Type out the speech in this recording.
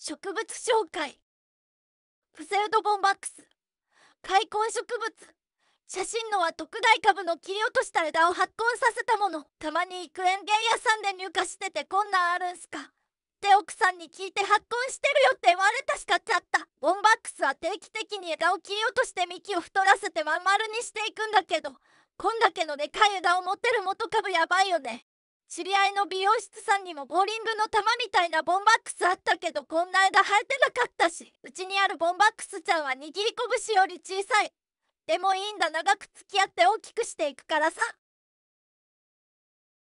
植物紹介プセウドボンバックス開墾植物写真のは特大株の切り落とした枝を発根させたものたまに育園芸屋さんで入荷しててこんなんあるんすかって奥さんに聞いて発根してるよって言われたしかっちゃったボンバックスは定期的に枝を切り落として幹を太らせてまん丸にしていくんだけどこんだけのでかい枝を持ってる元株やばいよね知り合いの美容室さんにもボーリングの玉みたいなボンバックスあったけどこんな枝生えてなかったしうちにあるボンバックスちゃんは握り拳より小さいでもいいんだ長く付き合って大きくしていくからさ